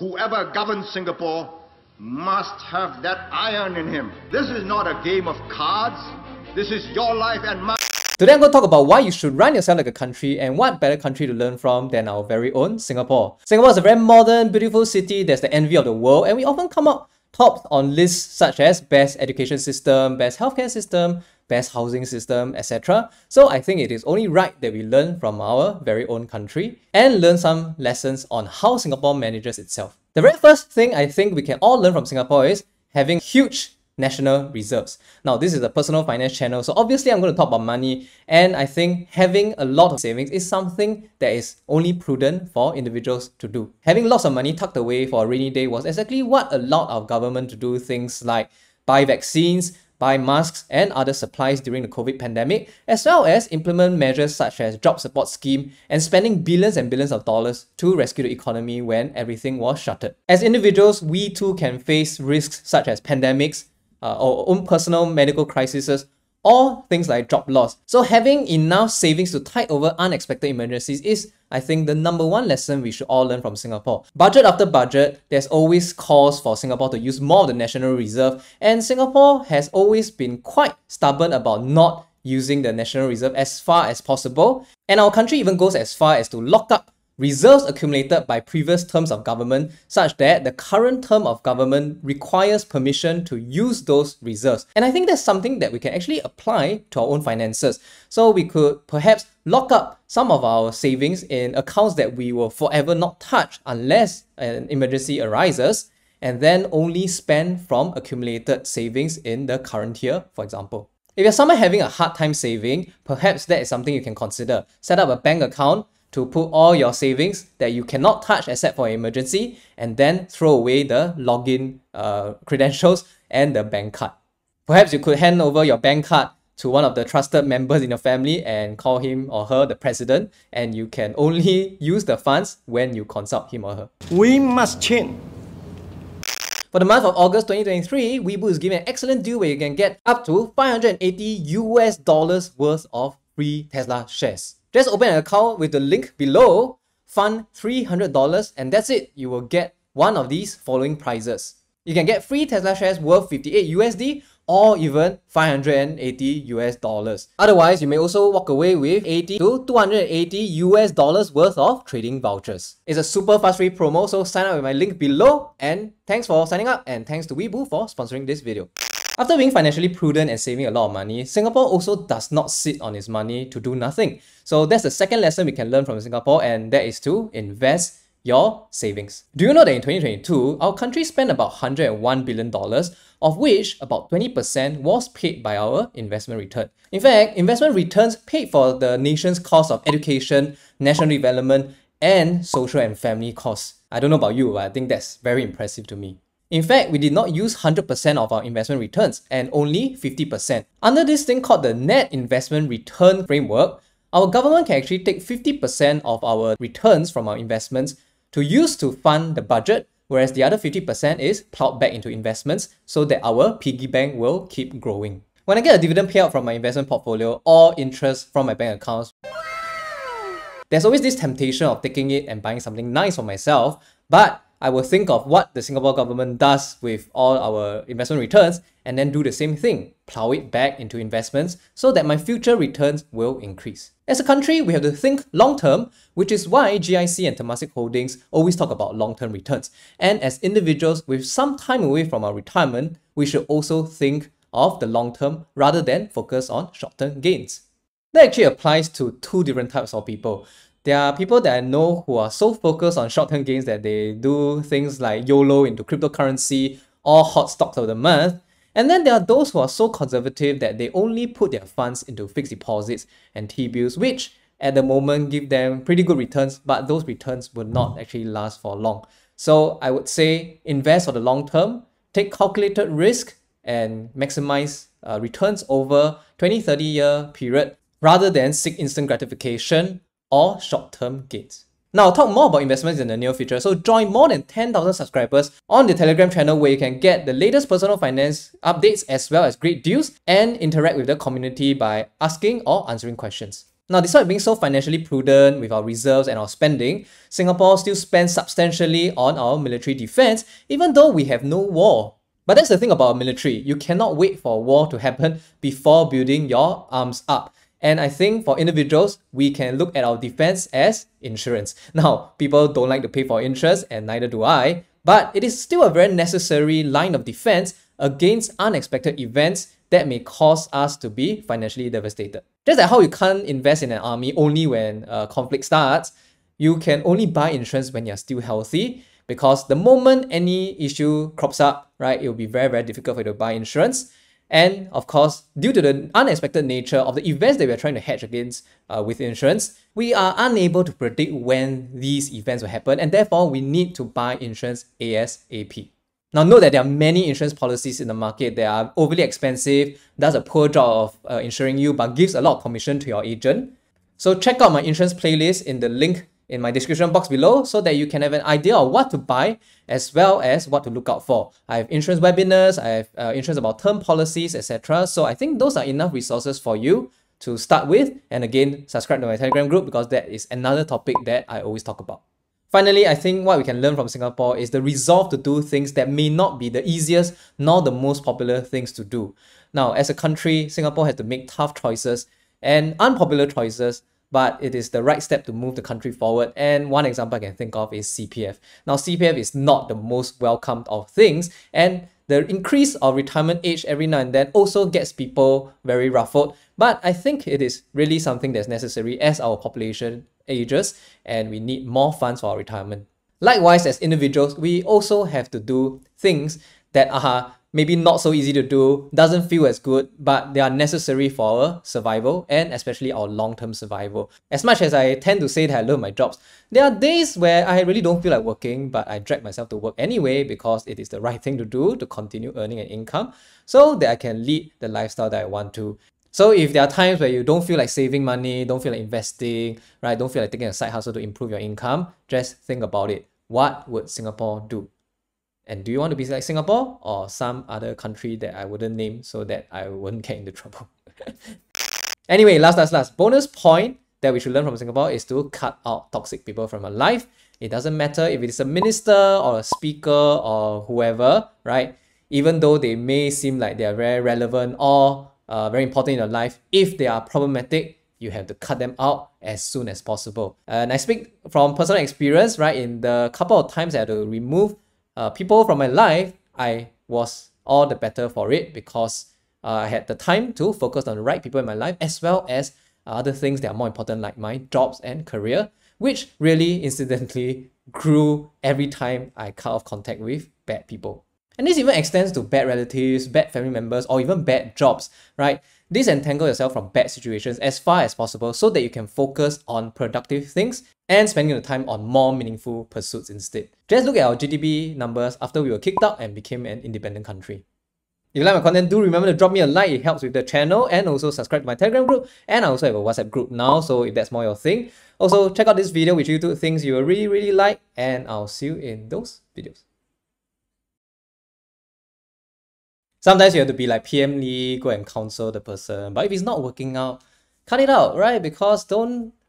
Whoever governs Singapore must have that iron in him. This is not a game of cards. This is your life and mine. Today I'm going to talk about why you should run yourself like a country and what better country to learn from than our very own Singapore. Singapore is a very modern, beautiful city that's the envy of the world and we often come up top on lists such as best education system, best healthcare system, best housing system, etc. So I think it is only right that we learn from our very own country and learn some lessons on how Singapore manages itself. The very first thing I think we can all learn from Singapore is having huge national reserves. Now, this is a personal finance channel, so obviously I'm going to talk about money, and I think having a lot of savings is something that is only prudent for individuals to do. Having lots of money tucked away for a rainy day was exactly what allowed our government to do things like buy vaccines, buy masks and other supplies during the COVID pandemic, as well as implement measures such as job support scheme and spending billions and billions of dollars to rescue the economy when everything was shuttered. As individuals, we too can face risks such as pandemics, uh, or own personal medical crises or things like job loss. So having enough savings to tide over unexpected emergencies is, I think, the number one lesson we should all learn from Singapore. Budget after budget, there's always calls for Singapore to use more of the National Reserve, and Singapore has always been quite stubborn about not using the National Reserve as far as possible. And our country even goes as far as to lock up reserves accumulated by previous terms of government such that the current term of government requires permission to use those reserves. And I think that's something that we can actually apply to our own finances. So we could perhaps lock up some of our savings in accounts that we will forever not touch unless an emergency arises and then only spend from accumulated savings in the current year, for example. If you're someone having a hard time saving, perhaps that is something you can consider. Set up a bank account to put all your savings that you cannot touch except for emergency and then throw away the login uh, credentials and the bank card. Perhaps you could hand over your bank card to one of the trusted members in your family and call him or her the president and you can only use the funds when you consult him or her. We must change. For the month of August 2023, Weibo is giving an excellent deal where you can get up to 580 US dollars worth of free Tesla shares. Just open an account with the link below, fund $300 and that's it. You will get one of these following prizes. You can get free Tesla shares worth 58 USD or even 580 US dollars. Otherwise, you may also walk away with 80 to 280 US dollars worth of trading vouchers. It's a super fast free promo, so sign up with my link below and thanks for signing up and thanks to Weibo for sponsoring this video. After being financially prudent and saving a lot of money, Singapore also does not sit on its money to do nothing. So that's the second lesson we can learn from Singapore, and that is to invest your savings. Do you know that in 2022, our country spent about $101 billion, of which about 20% was paid by our investment return. In fact, investment returns paid for the nation's cost of education, national development, and social and family costs. I don't know about you, but I think that's very impressive to me. In fact, we did not use 100% of our investment returns and only 50%. Under this thing called the net investment return framework, our government can actually take 50% of our returns from our investments to use to fund the budget, whereas the other 50% is plowed back into investments so that our piggy bank will keep growing. When I get a dividend payout from my investment portfolio or interest from my bank accounts, there's always this temptation of taking it and buying something nice for myself, but I will think of what the Singapore government does with all our investment returns and then do the same thing, plow it back into investments so that my future returns will increase. As a country, we have to think long term, which is why GIC and Temasek Holdings always talk about long term returns. And as individuals with some time away from our retirement, we should also think of the long term rather than focus on short term gains. That actually applies to two different types of people there are people that I know who are so focused on short term gains that they do things like YOLO into cryptocurrency or hot stocks of the month. And then there are those who are so conservative that they only put their funds into fixed deposits and T bills, which at the moment give them pretty good returns, but those returns will not actually last for long. So I would say invest for the long term, take calculated risk, and maximize uh, returns over 20 30 year period rather than seek instant gratification or short-term gains. Now I'll talk more about investments in the near future, so join more than 10,000 subscribers on the Telegram channel where you can get the latest personal finance updates as well as great deals and interact with the community by asking or answering questions. Now, despite being so financially prudent with our reserves and our spending, Singapore still spends substantially on our military defense, even though we have no war. But that's the thing about military, you cannot wait for war to happen before building your arms up. And I think for individuals, we can look at our defense as insurance. Now, people don't like to pay for interest, and neither do I, but it is still a very necessary line of defense against unexpected events that may cause us to be financially devastated. Just like how you can't invest in an army only when a conflict starts, you can only buy insurance when you're still healthy because the moment any issue crops up, right, it will be very, very difficult for you to buy insurance. And of course, due to the unexpected nature of the events that we are trying to hedge against uh, with insurance, we are unable to predict when these events will happen, and therefore we need to buy insurance ASAP. Now, note that there are many insurance policies in the market that are overly expensive, does a poor job of uh, insuring you, but gives a lot of commission to your agent. So check out my insurance playlist in the link in my description box below so that you can have an idea of what to buy as well as what to look out for. I have insurance webinars, I have uh, insurance about term policies, etc. So I think those are enough resources for you to start with. And again, subscribe to my Telegram group because that is another topic that I always talk about. Finally, I think what we can learn from Singapore is the resolve to do things that may not be the easiest nor the most popular things to do. Now, as a country, Singapore has to make tough choices and unpopular choices but it is the right step to move the country forward. And one example I can think of is CPF. Now, CPF is not the most welcomed of things, and the increase of retirement age every now and then also gets people very ruffled. But I think it is really something that's necessary as our population ages and we need more funds for our retirement. Likewise, as individuals, we also have to do things that are uh-huh, maybe not so easy to do, doesn't feel as good, but they are necessary for our survival and especially our long-term survival. As much as I tend to say that I love my jobs, there are days where I really don't feel like working, but I drag myself to work anyway because it is the right thing to do to continue earning an income so that I can lead the lifestyle that I want to. So if there are times where you don't feel like saving money, don't feel like investing, right, don't feel like taking a side hustle to improve your income, just think about it. What would Singapore do? And do you want to be like Singapore or some other country that I wouldn't name so that I would not get into trouble? anyway, last, last, last. Bonus point that we should learn from Singapore is to cut out toxic people from our life. It doesn't matter if it's a minister or a speaker or whoever, right? Even though they may seem like they are very relevant or uh, very important in your life, if they are problematic, you have to cut them out as soon as possible. And I speak from personal experience, right? In the couple of times I had to remove uh, people from my life, I was all the better for it because uh, I had the time to focus on the right people in my life as well as other things that are more important like my jobs and career, which really incidentally grew every time I cut off contact with bad people. And this even extends to bad relatives, bad family members, or even bad jobs, right? Disentangle yourself from bad situations as far as possible so that you can focus on productive things and spending the time on more meaningful pursuits instead. Just look at our GDP numbers after we were kicked out and became an independent country. If you like my content, do remember to drop me a like, it helps with the channel and also subscribe to my Telegram group and I also have a WhatsApp group now, so if that's more your thing. Also, check out this video which you do things you will really really like and I'll see you in those videos. Sometimes you have to be like PM Lee, go and counsel the person. But if it's not working out, cut it out, right? Because don't